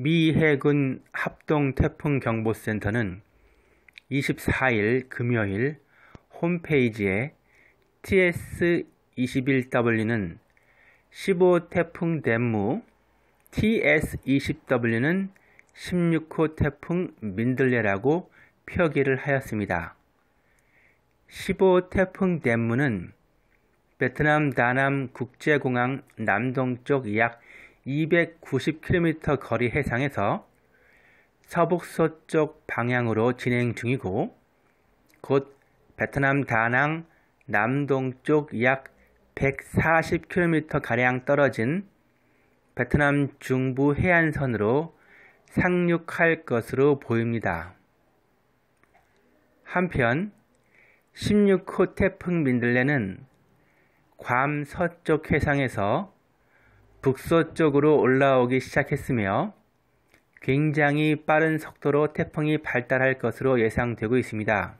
미 해군 합동 태풍 경보센터는 24일 금요일 홈페이지에 TS21W는 15 태풍 댐무, TS20W는 16호 태풍 민들레라고 표기를 하였습니다. 15 태풍 댐무는 베트남 다남 국제공항 남동쪽 약 290km 거리 해상에서 서북서쪽 방향으로 진행 중이고 곧 베트남 다낭 남동쪽 약 140km 가량 떨어진 베트남 중부 해안선으로 상륙할 것으로 보입니다. 한편 16호 태풍 민들레는 괌 서쪽 해상에서 북서쪽으로 올라오기 시작했으며 굉장히 빠른 속도로 태풍이 발달할 것으로 예상되고 있습니다.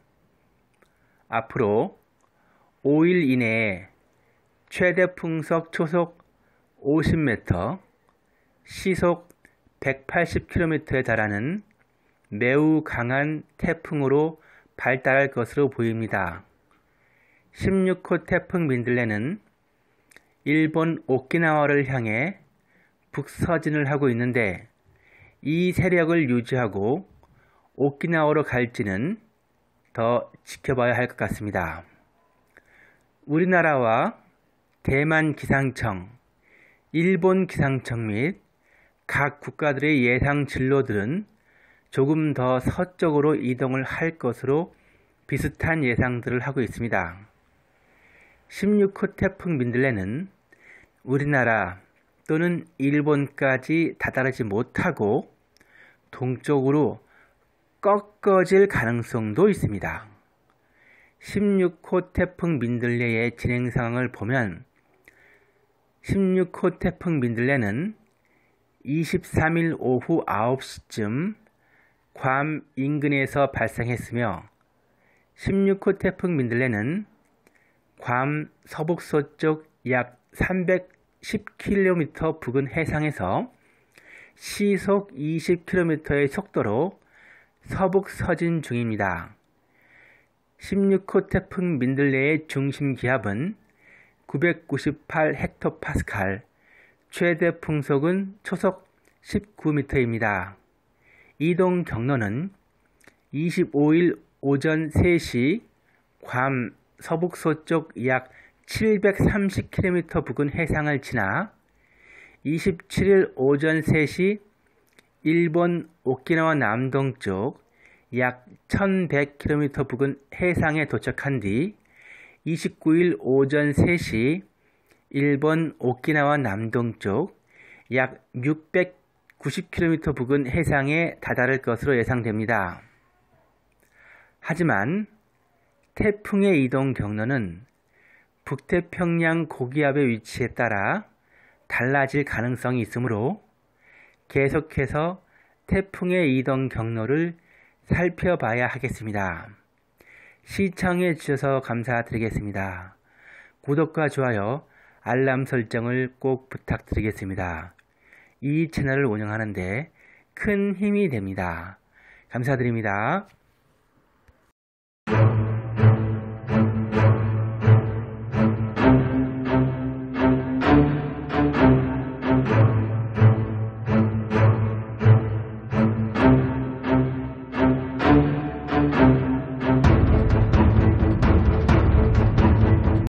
앞으로 5일 이내에 최대 풍속 초속 50m, 시속 180km에 달하는 매우 강한 태풍으로 발달할 것으로 보입니다. 16호 태풍 민들레는 일본 오키나와를 향해 북서진을 하고 있는데 이 세력을 유지하고 오키나와로 갈지는 더 지켜봐야 할 것 같습니다. 우리나라와 대만 기상청, 일본 기상청 및 각 국가들의 예상 진로들은 조금 더 서쪽으로 이동을 할 것으로 비슷한 예상들을 하고 있습니다. 16호 태풍 민들레는 우리나라 또는 일본까지 다다르지 못하고 동쪽으로 꺾어질 가능성도 있습니다. 16호 태풍 민들레의 진행 상황을 보면 16호 태풍 민들레는 23일 오후 9시쯤 괌 인근에서 발생했으며 16호 태풍 민들레는 괌 서북서쪽 약300 10km 부근 해상에서 시속 20km의 속도로 서북 서진 중입니다. 16호 태풍 민들레의 중심 기압은 998 헥토파스칼, 최대 풍속은 초속 19m입니다. 이동 경로는 25일 오전 3시 괌 서북서쪽 약 730km 부근 해상을 지나 27일 오전 3시 일본 오키나와 남동쪽 약 1100km 부근 해상에 도착한 뒤 29일 오전 3시 일본 오키나와 남동쪽 약 690km 부근 해상에 다다를 것으로 예상됩니다. 하지만 태풍의 이동 경로는 북태평양 고기압의 위치에 따라 달라질 가능성이 있으므로 계속해서 태풍의 이동 경로를 살펴봐야 하겠습니다. 시청해 주셔서 감사드리겠습니다. 구독과 좋아요, 알람 설정을 꼭 부탁드리겠습니다. 이 채널을 운영하는데 큰 힘이 됩니다. 감사드립니다.